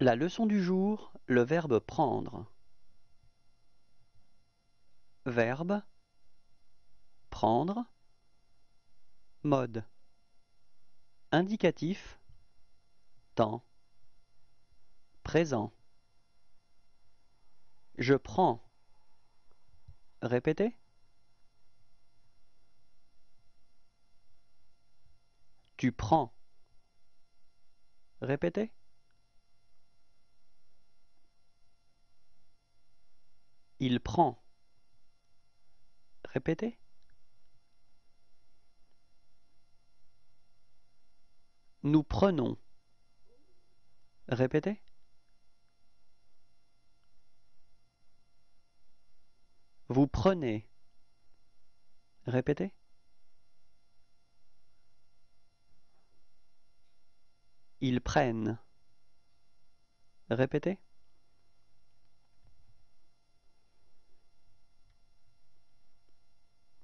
La leçon du jour, le verbe prendre. Verbe prendre mode indicatif temps présent Je prends Répétez Tu prends Répétez Il prend. Répétez. Nous prenons. Répétez. Vous prenez. Répétez. Ils prennent. Répétez.